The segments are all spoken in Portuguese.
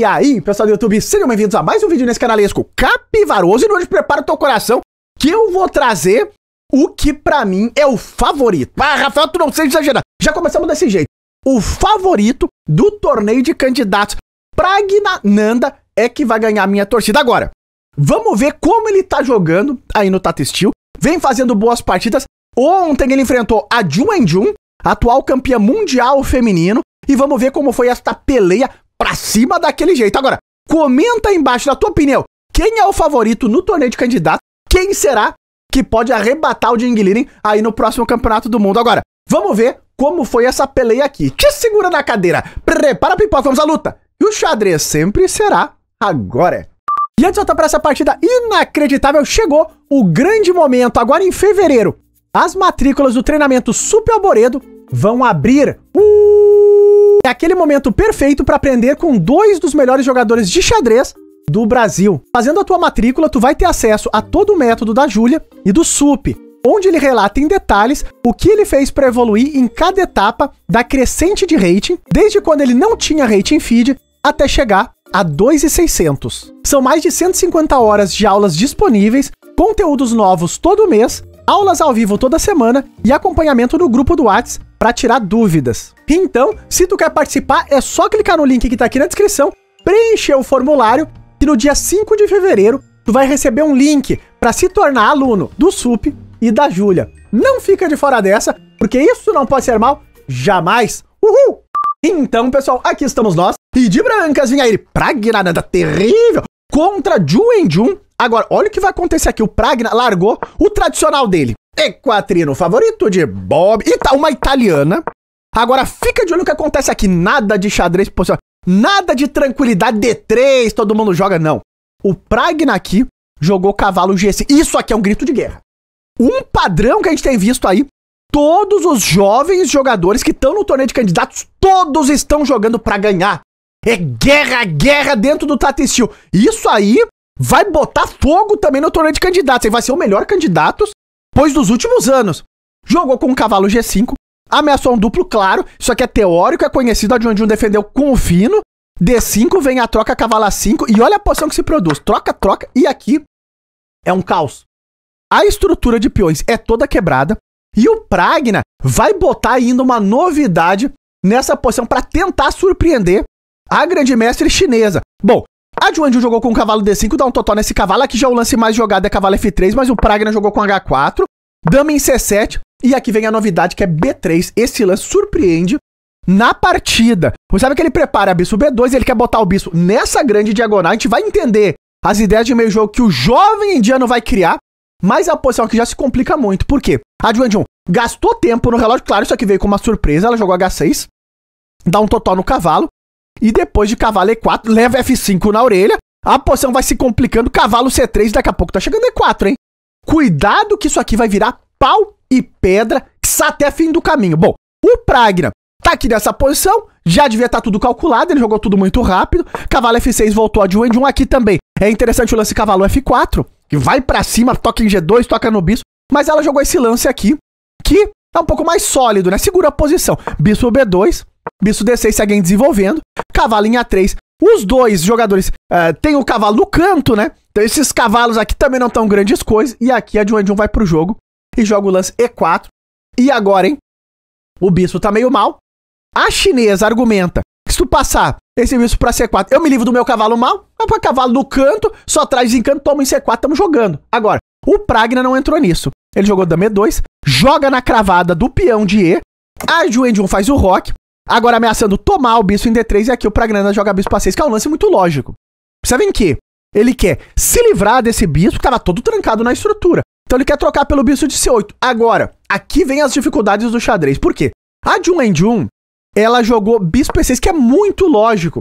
E aí, pessoal do YouTube, sejam bem-vindos a mais um vídeo nesse canalesco capivaroso. E hoje prepara o teu coração que eu vou trazer o que pra mim é o favorito. Ah, Rafael, tu não seja exagerado. Já começamos desse jeito. O favorito do torneio de candidatos Pragnananda é que vai ganhar minha torcida agora. Vamos ver como ele tá jogando aí no Tata Steel. Vem fazendo boas partidas. Ontem ele enfrentou a Jun Jun, atual campeã mundial feminino. E vamos ver como foi esta peleia pra cima daquele jeito. Agora, comenta aí embaixo da tua opinião. Quem é o favorito no torneio de candidato? Quem será que pode arrebatar o Jing aí no próximo campeonato do mundo? Agora, vamos ver como foi essa peleia aqui. Te segura na cadeira, prepara a pipoca, vamos à luta. E o xadrez sempre será agora. E antes de voltar para essa partida inacreditável, chegou o grande momento, agora em fevereiro. As matrículas do treinamento Super Alboredo vão abrir. Uh! É aquele momento perfeito para aprender com dois dos melhores jogadores de xadrez do Brasil. Fazendo a tua matrícula, tu vai ter acesso a todo o método da Júlia e do SUP, onde ele relata em detalhes o que ele fez para evoluir em cada etapa da crescente de rating, desde quando ele não tinha rating feed até chegar a 2,600. São mais de 150 horas de aulas disponíveis, conteúdos novos todo mês, aulas ao vivo toda semana e acompanhamento no grupo do WhatsApp para tirar dúvidas. Então, se tu quer participar, é só clicar no link que tá aqui na descrição, preencher o formulário e no dia 5 de fevereiro tu vai receber um link para se tornar aluno do SUP e da Júlia. Não fica de fora dessa, porque isso não pode ser mal jamais. Uhul! Então, pessoal, aqui estamos nós. E de brancas vinha ele Pragna da terrível contra Ju Jun. Agora, olha o que vai acontecer aqui. O Pragna largou o tradicional dele. Equatrino, é favorito de Bob. E tá uma italiana. Agora fica de olho no que acontece aqui. Nada de xadrez Nada de tranquilidade D3, todo mundo joga, não. O Pragna aqui jogou cavalo G5. Isso aqui é um grito de guerra. Um padrão que a gente tem visto aí. Todos os jovens jogadores que estão no torneio de candidatos, todos estão jogando para ganhar. É guerra, guerra dentro do Tata Steel. Isso aí vai botar fogo também no torneio de candidatos. Ele vai ser o melhor candidato depois dos últimos anos. Jogou com o cavalo G5, ameaçou um duplo claro, isso aqui é teórico, é conhecido, a onde um defendeu com o fino, D5 vem a troca cavalo A5 e olha a posição que se produz, troca, troca e aqui é um caos. A estrutura de peões é toda quebrada e o Pragna vai botar ainda uma novidade nessa posição para tentar surpreender a grande mestre chinesa. Bom, a Juanju jogou com o cavalo D5, dá um totó nesse cavalo. Aqui já o lance mais jogado é cavalo F3, mas o Pragna jogou com H4. Dama em C7. E aqui vem a novidade que é B3. Esse lance surpreende na partida. Você sabe que ele prepara bispo B2 e ele quer botar o bispo nessa grande diagonal. A gente vai entender as ideias de meio jogo que o jovem indiano vai criar, mas é a posição aqui já se complica muito. Por quê? A Juan Jun gastou tempo no relógio, claro, isso aqui veio com uma surpresa. Ela jogou H6, dá um total no cavalo, e depois de cavalo E4, leva F5 na orelha. A posição vai se complicando, cavalo C3, daqui a pouco tá chegando E4, hein? Cuidado que isso aqui vai virar pau e pedra, que até é fim do caminho. Bom, o Pragna tá aqui nessa posição, já devia estar tá tudo calculado, ele jogou tudo muito rápido. Cavalo F6 voltou a de 1 em 1 aqui também. É interessante o lance cavalo F4, que vai para cima, toca em G2, toca no bispo, mas ela jogou esse lance aqui, que é um pouco mais sólido, né? Segura a posição. Bispo B2, bispo D6 segue desenvolvendo, cavalo em A3 os dois jogadores uh, eh, têm o cavalo no canto, né? Então esses cavalos aqui também não estão grandes coisas. E aqui a Juan Jun vai pro jogo e joga o lance E4. E agora, hein? O bispo tá meio mal. A chinesa argumenta que se tu passar esse bispo pra C4, eu me livro do meu cavalo mal, vai pra cavalo no canto, só traz canto toma em C4, tamo jogando. Agora, o Pragna não entrou nisso. Ele jogou e 2, joga na cravada do peão de E, a Juan Jun faz o rock, Agora ameaçando tomar o bispo em D3 e aqui o Pragnana joga bispo a 6, que é um lance muito lógico. Percebem que ele quer se livrar desse bispo que estava todo trancado na estrutura. Então ele quer trocar pelo bispo de C8. Agora, aqui vem as dificuldades do xadrez. Por quê? A Jun Len Jun, ela jogou bispo E6, que é muito lógico.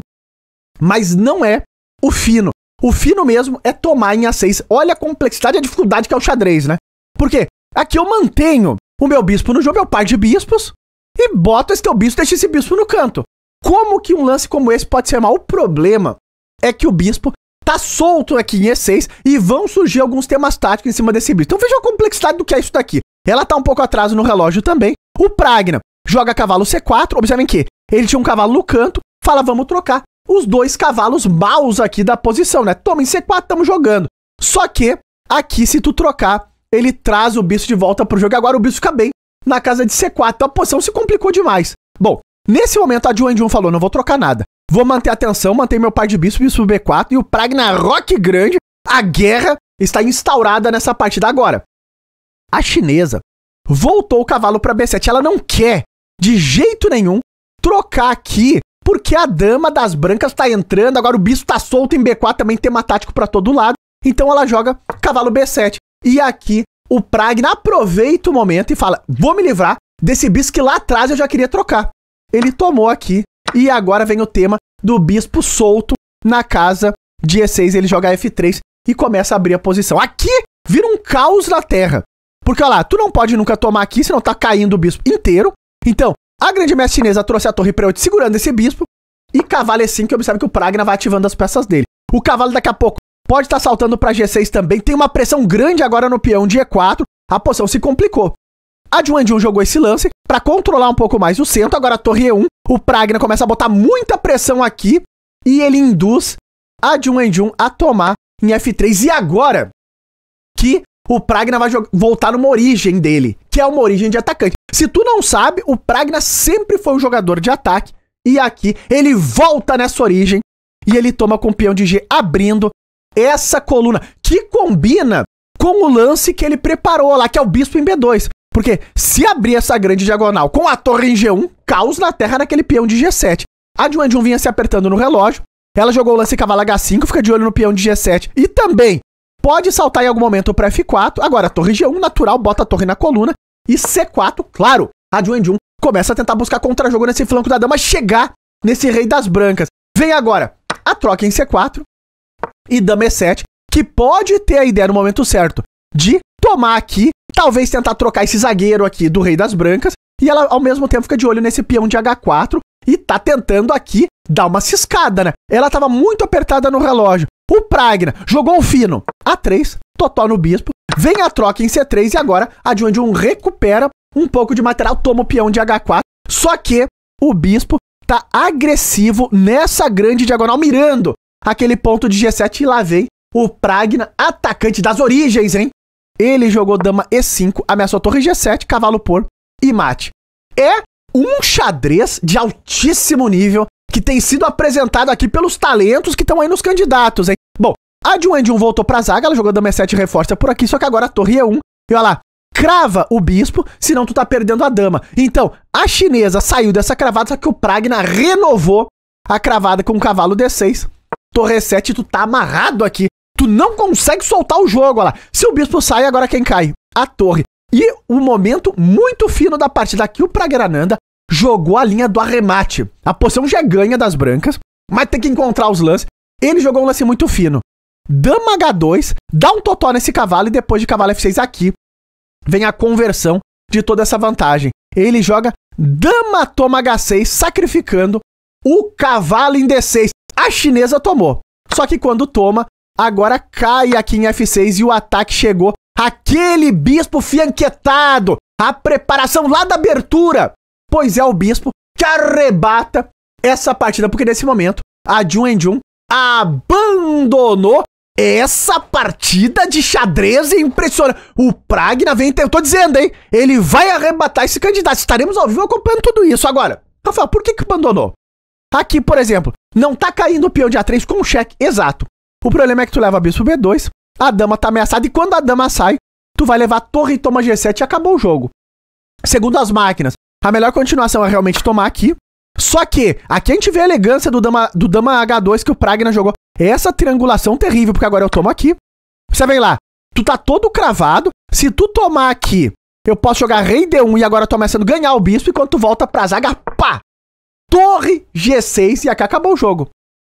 Mas não é o fino. O fino mesmo é tomar em A6. Olha a complexidade e a dificuldade que é o xadrez, né? Por quê? Aqui eu mantenho o meu bispo no jogo, meu par de bispos e bota esse teu bispo, deixa esse bispo no canto. Como que um lance como esse pode ser mal? O problema é que o bispo tá solto aqui em E6 e vão surgir alguns temas táticos em cima desse bispo. Então veja a complexidade do que é isso daqui. Ela tá um pouco atraso no relógio também. O Pragna joga cavalo C4, observem que ele tinha um cavalo no canto, fala vamos trocar os dois cavalos maus aqui da posição, né? Toma em C4, estamos jogando. Só que aqui se tu trocar, ele traz o bispo de volta pro jogo. Agora o bispo fica bem na casa de C4. Então a posição se complicou demais. Bom, nesse momento a Juan Jun falou: não vou trocar nada. Vou manter a tensão, manter meu par de bispo, bispo B4 e o rock grande. A guerra está instaurada nessa partida agora. A chinesa voltou o cavalo para B7. Ela não quer, de jeito nenhum, trocar aqui, porque a dama das brancas está entrando. Agora o bispo está solto em B4, também tem uma tática para todo lado. Então ela joga cavalo B7. E aqui o Pragna aproveita o momento e fala: vou me livrar desse bispo que lá atrás eu já queria trocar. Ele tomou aqui e agora vem o tema do bispo solto na casa de E6. Ele joga F3 e começa a abrir a posição. Aqui vira um caos na terra. Porque olha lá, tu não pode nunca tomar aqui, senão tá caindo o bispo inteiro. Então, a grande mestre chinesa trouxe a torre pra segurando esse bispo. E cavalo E5, que observa que o Pragna vai ativando as peças dele. O cavalo daqui a pouco pode estar tá saltando para G6 também. Tem uma pressão grande agora no peão de E4. A posição se complicou. A Juan Jun jogou esse lance para controlar um pouco mais o centro. Agora a torre E1. O Pragna começa a botar muita pressão aqui. E ele induz a Juan Jun a tomar em F3. E agora que o Pragna vai voltar numa origem dele, que é uma origem de atacante. Se tu não sabe, o Pragna sempre foi um jogador de ataque. E aqui ele volta nessa origem e ele toma com o peão de G abrindo essa coluna, que combina com o lance que ele preparou lá, que é o bispo em B2. Porque se abrir essa grande diagonal com a torre em G1, caos na terra naquele peão de G7. A Juan Jun vinha se apertando no relógio, ela jogou o lance cavalo H5, fica de olho no peão de G7 e também pode saltar em algum momento para F4. Agora, a torre G1 natural, bota a torre na coluna e C4, claro, a Juan Jun começa a tentar buscar contra-jogo nesse flanco da dama, chegar nesse rei das brancas. Vem agora a troca em C4, e Dame 7, que pode ter a ideia no momento certo de tomar aqui, talvez tentar trocar esse zagueiro aqui do Rei das Brancas, e ela ao mesmo tempo fica de olho nesse peão de H4 e tá tentando aqui dar uma ciscada, né? Ela tava muito apertada no relógio. O Pragna jogou o fino A3, Totó no Bispo, vem a troca em C3 e agora a de onde um recupera um pouco de material, toma o peão de H4. Só que o Bispo tá agressivo nessa grande diagonal, mirando aquele ponto de G7 e lá vem o Pragna, atacante das origens, hein? Ele jogou dama E5, ameaçou torre G7, cavalo por e mate. É um xadrez de altíssimo nível que tem sido apresentado aqui pelos talentos que estão aí nos candidatos, hein? Bom, a Juan 1 voltou pra zaga, ela jogou dama E7 reforça por aqui, só que agora a torre E1. E olha lá, crava o bispo, senão tu tá perdendo a dama. Então, a chinesa saiu dessa cravada, só que o Pragna renovou a cravada com o cavalo D6 Torre 7, tu tá amarrado aqui. Tu não consegue soltar o jogo, olha lá. Se o bispo sai, agora quem cai? A torre. E o um momento muito fino da partida aqui, o Pragrananda jogou a linha do arremate. A posição já é ganha das brancas, mas tem que encontrar os lances. Ele jogou um lance muito fino. Dama H2, dá um totó nesse cavalo e depois de cavalo F6 aqui, vem a conversão de toda essa vantagem. Ele joga dama toma H6, sacrificando o cavalo em D6 chinesa tomou. Só que quando toma, agora cai aqui em F6 e o ataque chegou. Aquele bispo fianquetado, a preparação lá da abertura. Pois é o bispo que arrebata essa partida, porque nesse momento a Jun Hyun-jun abandonou essa partida de xadrez e impressiona O Pragna vem, eu tô dizendo, hein? Ele vai arrebatar esse candidato. Estaremos ao vivo acompanhando tudo isso. Agora, Rafael, por que que abandonou? Tá aqui, por exemplo, não tá caindo o peão de A3 com um cheque exato. O problema é que tu leva bispo B2, a dama tá ameaçada e quando a dama sai, tu vai levar torre e toma G7 e acabou o jogo. Segundo as máquinas, a melhor continuação é realmente tomar aqui. Só que, aqui a gente vê a elegância do dama, do dama H2 que o Pragna jogou. Essa triangulação terrível, porque agora eu tomo aqui. Você vem lá, tu tá todo cravado. Se tu tomar aqui, eu posso jogar rei D1 e agora tu ameaçando ganhar o bispo. E quando tu volta pra zaga, pá! torre G6 e aqui acabou o jogo.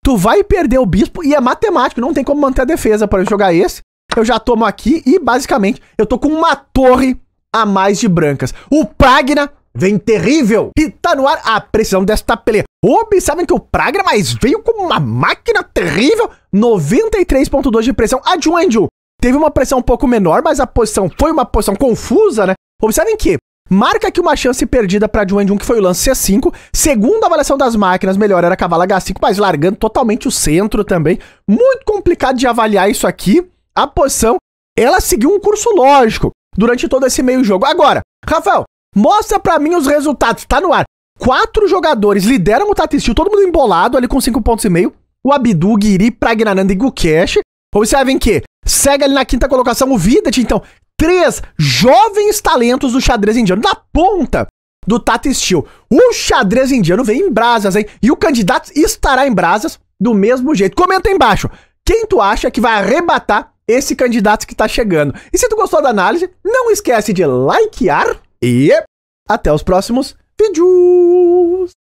Tu vai perder o bispo e é matemático, não tem como manter a defesa para jogar esse. Eu já tomo aqui e basicamente eu tô com uma torre a mais de brancas. O Pragna vem terrível e tá no ar a precisão desta pele. Observem que o Pragna, mas veio com uma máquina terrível, 93.2 de pressão. A Juanju teve uma pressão um pouco menor, mas a posição foi uma posição confusa, né? Observem que Marca aqui uma chance perdida para Juan Jun, que foi o lance C5. Segundo a avaliação das máquinas, melhor era cavalo H5, mas largando totalmente o centro também. Muito complicado de avaliar isso aqui. A posição, ela seguiu um curso lógico durante todo esse meio jogo. Agora, Rafael, mostra para mim os resultados. Tá no ar. Quatro jogadores lideram o Steel, todo mundo embolado ali com cinco pontos e meio. O Abdu, Guiri, Pragnananda e Gukesh. Observem que segue ali na quinta colocação o Vidat, então três jovens talentos do xadrez indiano na ponta do Tata Steel. O xadrez indiano vem em brasas, hein? E o candidato estará em brasas do mesmo jeito. Comenta aí embaixo quem tu acha que vai arrebatar esse candidato que tá chegando. E se tu gostou da análise, não esquece de likear e até os próximos vídeos.